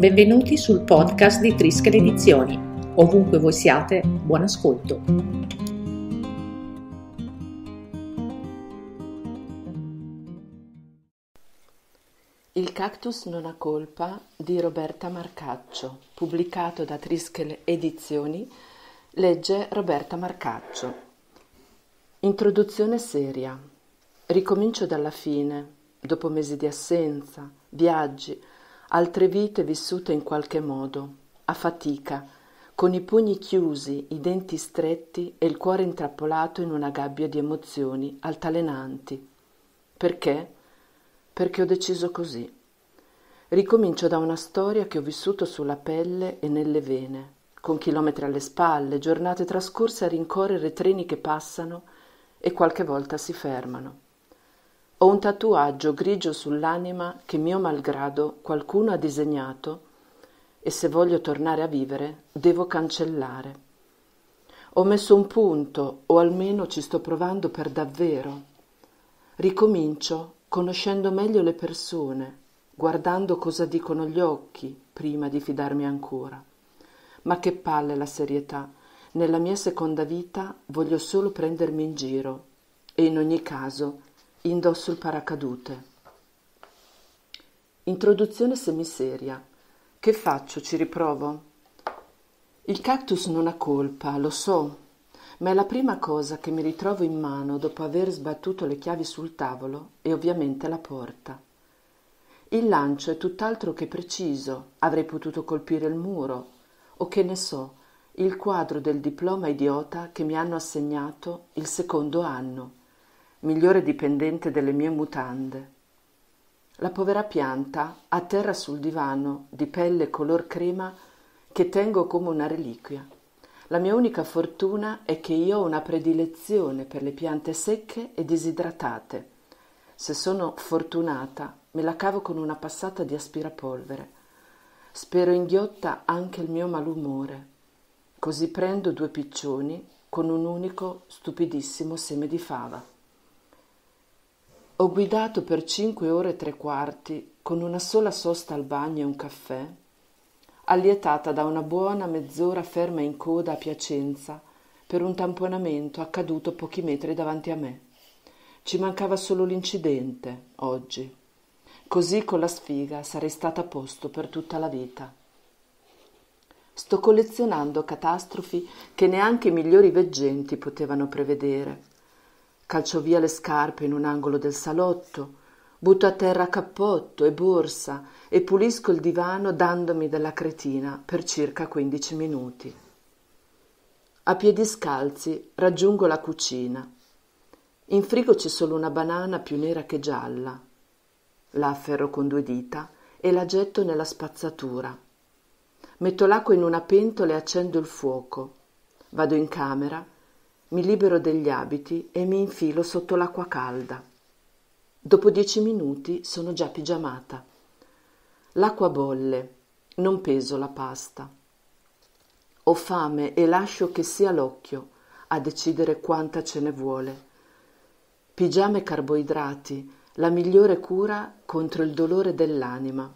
Benvenuti sul podcast di Triskel Edizioni. Ovunque voi siate, buon ascolto. Il cactus non ha colpa di Roberta Marcaccio, pubblicato da Triskel Edizioni, legge Roberta Marcaccio. Introduzione seria. Ricomincio dalla fine, dopo mesi di assenza, viaggi, altre vite vissute in qualche modo, a fatica, con i pugni chiusi, i denti stretti e il cuore intrappolato in una gabbia di emozioni altalenanti. Perché? Perché ho deciso così. Ricomincio da una storia che ho vissuto sulla pelle e nelle vene, con chilometri alle spalle, giornate trascorse a rincorrere treni che passano e qualche volta si fermano ho un tatuaggio grigio sull'anima che mio malgrado qualcuno ha disegnato e se voglio tornare a vivere devo cancellare. Ho messo un punto, o almeno ci sto provando per davvero. Ricomincio conoscendo meglio le persone, guardando cosa dicono gli occhi prima di fidarmi ancora. Ma che palle la serietà. Nella mia seconda vita voglio solo prendermi in giro e in ogni caso Indosso il paracadute. Introduzione semiseria. Che faccio? Ci riprovo. Il cactus non ha colpa, lo so, ma è la prima cosa che mi ritrovo in mano dopo aver sbattuto le chiavi sul tavolo e ovviamente la porta. Il lancio è tutt'altro che preciso, avrei potuto colpire il muro, o che ne so, il quadro del diploma idiota che mi hanno assegnato il secondo anno migliore dipendente delle mie mutande. La povera pianta a terra sul divano di pelle color crema che tengo come una reliquia. La mia unica fortuna è che io ho una predilezione per le piante secche e disidratate. Se sono fortunata, me la cavo con una passata di aspirapolvere. Spero inghiotta anche il mio malumore. Così prendo due piccioni con un unico stupidissimo seme di fava. Ho guidato per cinque ore e tre quarti, con una sola sosta al bagno e un caffè, allietata da una buona mezz'ora ferma in coda a Piacenza per un tamponamento accaduto pochi metri davanti a me. Ci mancava solo l'incidente, oggi. Così con la sfiga sarei stata a posto per tutta la vita. Sto collezionando catastrofi che neanche i migliori veggenti potevano prevedere calciò via le scarpe in un angolo del salotto butto a terra cappotto e borsa e pulisco il divano dandomi della cretina per circa 15 minuti a piedi scalzi raggiungo la cucina in frigo c'è solo una banana più nera che gialla la afferro con due dita e la getto nella spazzatura metto l'acqua in una pentola e accendo il fuoco vado in camera mi libero degli abiti e mi infilo sotto l'acqua calda. Dopo dieci minuti sono già pigiamata. L'acqua bolle, non peso la pasta. Ho fame e lascio che sia l'occhio a decidere quanta ce ne vuole. Pigiame carboidrati, la migliore cura contro il dolore dell'anima.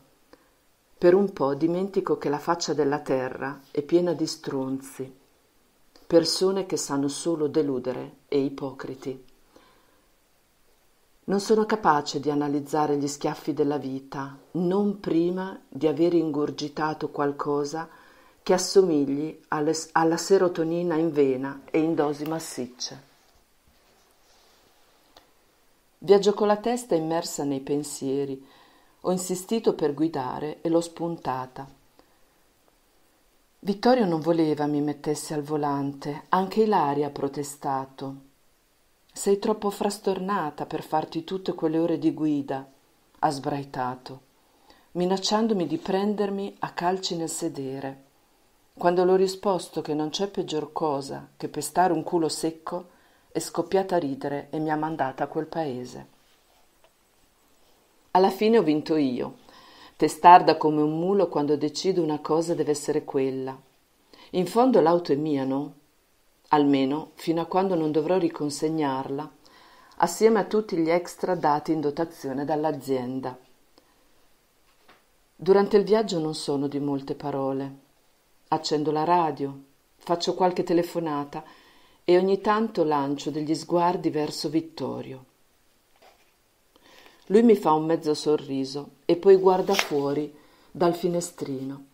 Per un po' dimentico che la faccia della terra è piena di stronzi persone che sanno solo deludere e ipocriti. Non sono capace di analizzare gli schiaffi della vita, non prima di aver ingurgitato qualcosa che assomigli alle, alla serotonina in vena e in dosi massicce. Viaggio con la testa immersa nei pensieri, ho insistito per guidare e l'ho spuntata. Vittorio non voleva mi mettessi al volante, anche Ilaria ha protestato. Sei troppo frastornata per farti tutte quelle ore di guida, ha sbraitato, minacciandomi di prendermi a calci nel sedere. Quando l'ho risposto che non c'è peggior cosa che pestare un culo secco, è scoppiata a ridere e mi ha mandata a quel paese. Alla fine ho vinto io testarda come un mulo quando decido una cosa deve essere quella. In fondo l'auto è mia, no? Almeno fino a quando non dovrò riconsegnarla, assieme a tutti gli extra dati in dotazione dall'azienda. Durante il viaggio non sono di molte parole. Accendo la radio, faccio qualche telefonata e ogni tanto lancio degli sguardi verso Vittorio. Lui mi fa un mezzo sorriso e poi guarda fuori dal finestrino.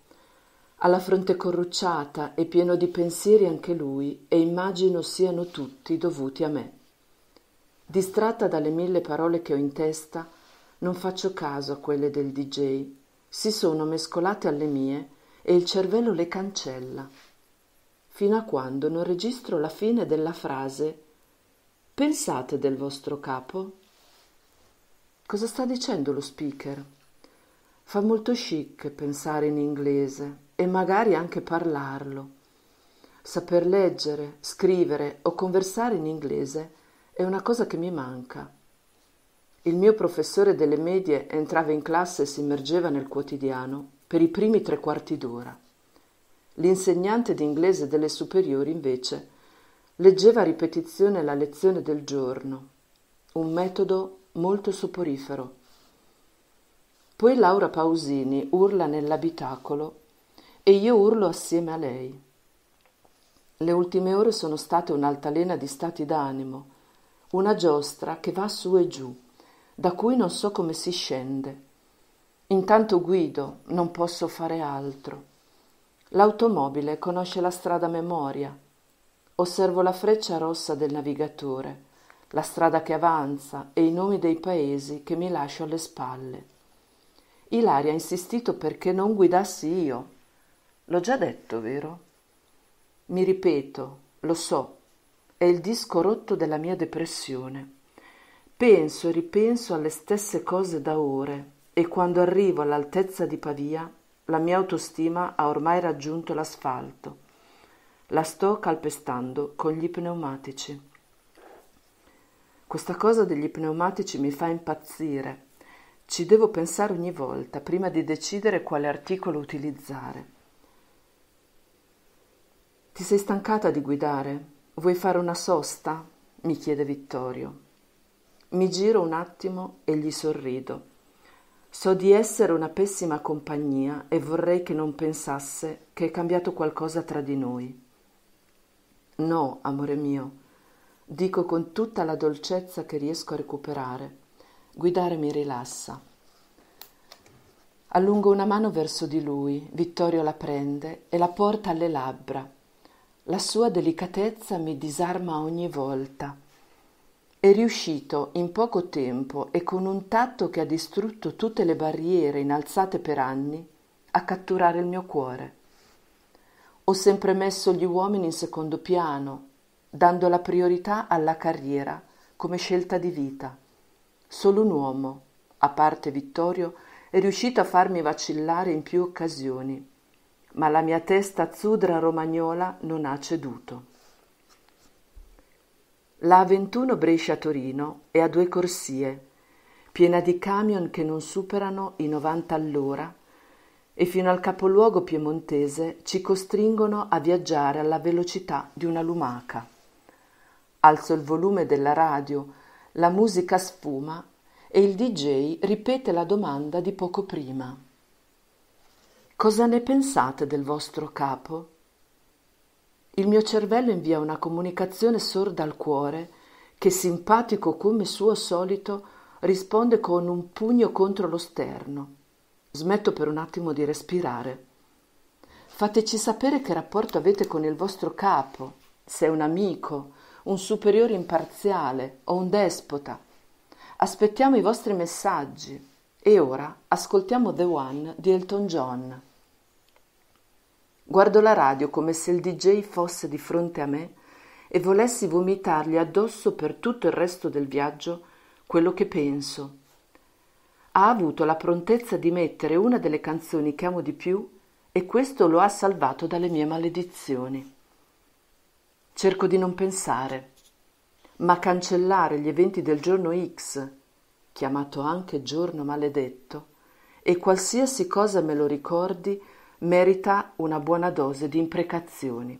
Ha la fronte corrucciata e pieno di pensieri anche lui e immagino siano tutti dovuti a me. Distratta dalle mille parole che ho in testa, non faccio caso a quelle del DJ. Si sono mescolate alle mie e il cervello le cancella. Fino a quando non registro la fine della frase Pensate del vostro capo? Cosa sta dicendo lo speaker? Fa molto chic pensare in inglese e magari anche parlarlo. Saper leggere, scrivere o conversare in inglese è una cosa che mi manca. Il mio professore delle medie entrava in classe e si immergeva nel quotidiano per i primi tre quarti d'ora. L'insegnante di inglese delle superiori, invece, leggeva a ripetizione la lezione del giorno, un metodo molto soporifero. Poi Laura Pausini urla nell'abitacolo e io urlo assieme a lei. Le ultime ore sono state un'altalena di stati d'animo, una giostra che va su e giù, da cui non so come si scende. Intanto guido, non posso fare altro. L'automobile conosce la strada a memoria. Osservo la freccia rossa del navigatore la strada che avanza e i nomi dei paesi che mi lascio alle spalle. Ilaria ha insistito perché non guidassi io. L'ho già detto, vero? Mi ripeto, lo so, è il disco rotto della mia depressione. Penso e ripenso alle stesse cose da ore e quando arrivo all'altezza di Pavia la mia autostima ha ormai raggiunto l'asfalto. La sto calpestando con gli pneumatici. Questa cosa degli pneumatici mi fa impazzire. Ci devo pensare ogni volta prima di decidere quale articolo utilizzare. Ti sei stancata di guidare? Vuoi fare una sosta? mi chiede Vittorio. Mi giro un attimo e gli sorrido. So di essere una pessima compagnia e vorrei che non pensasse che è cambiato qualcosa tra di noi. No, amore mio, dico con tutta la dolcezza che riesco a recuperare. Guidare mi rilassa. Allungo una mano verso di lui, Vittorio la prende e la porta alle labbra. La sua delicatezza mi disarma ogni volta. È riuscito in poco tempo e con un tatto che ha distrutto tutte le barriere innalzate per anni a catturare il mio cuore. Ho sempre messo gli uomini in secondo piano, dando la priorità alla carriera come scelta di vita. Solo un uomo, a parte Vittorio, è riuscito a farmi vacillare in più occasioni, ma la mia testa zudra romagnola non ha ceduto. La A21 Brescia-Torino è a due corsie, piena di camion che non superano i 90 all'ora e fino al capoluogo piemontese ci costringono a viaggiare alla velocità di una lumaca. Alzo il volume della radio, la musica sfuma e il DJ ripete la domanda di poco prima. Cosa ne pensate del vostro capo? Il mio cervello invia una comunicazione sorda al cuore che, simpatico come suo solito, risponde con un pugno contro lo sterno. Smetto per un attimo di respirare. Fateci sapere che rapporto avete con il vostro capo, se è un amico, un superiore imparziale o un despota. Aspettiamo i vostri messaggi e ora ascoltiamo The One di Elton John. Guardo la radio come se il DJ fosse di fronte a me e volessi vomitargli addosso per tutto il resto del viaggio quello che penso. Ha avuto la prontezza di mettere una delle canzoni che amo di più e questo lo ha salvato dalle mie maledizioni. Cerco di non pensare, ma cancellare gli eventi del giorno X, chiamato anche giorno maledetto, e qualsiasi cosa me lo ricordi merita una buona dose di imprecazioni.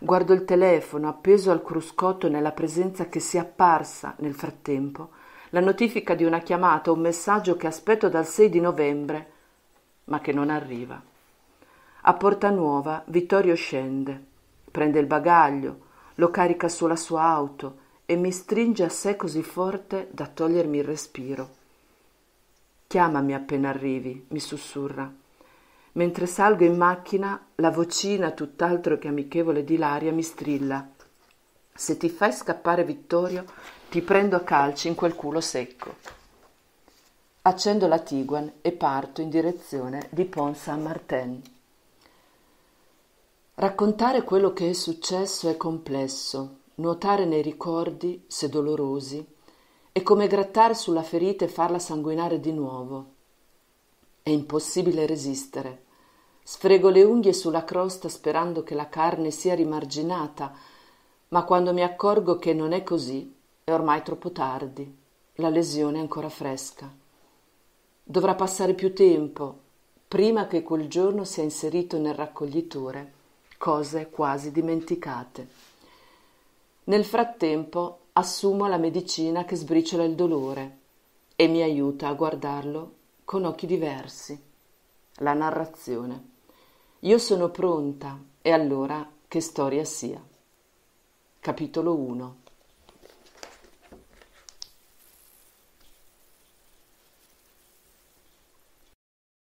Guardo il telefono appeso al cruscotto nella presenza che si è apparsa nel frattempo, la notifica di una chiamata, un messaggio che aspetto dal 6 di novembre, ma che non arriva. A Porta Nuova Vittorio scende. Prende il bagaglio, lo carica sulla sua auto e mi stringe a sé così forte da togliermi il respiro. Chiamami appena arrivi, mi sussurra. Mentre salgo in macchina, la vocina, tutt'altro che amichevole di Laria, mi strilla. Se ti fai scappare Vittorio, ti prendo a calci in quel culo secco. Accendo la Tiguan e parto in direzione di Pont Saint-Martin. Raccontare quello che è successo è complesso, nuotare nei ricordi, se dolorosi, è come grattare sulla ferita e farla sanguinare di nuovo. È impossibile resistere. Sfrego le unghie sulla crosta sperando che la carne sia rimarginata, ma quando mi accorgo che non è così, è ormai troppo tardi. La lesione è ancora fresca. Dovrà passare più tempo prima che quel giorno sia inserito nel raccoglitore cose quasi dimenticate. Nel frattempo assumo la medicina che sbriciola il dolore e mi aiuta a guardarlo con occhi diversi. La narrazione. Io sono pronta e allora che storia sia. Capitolo 1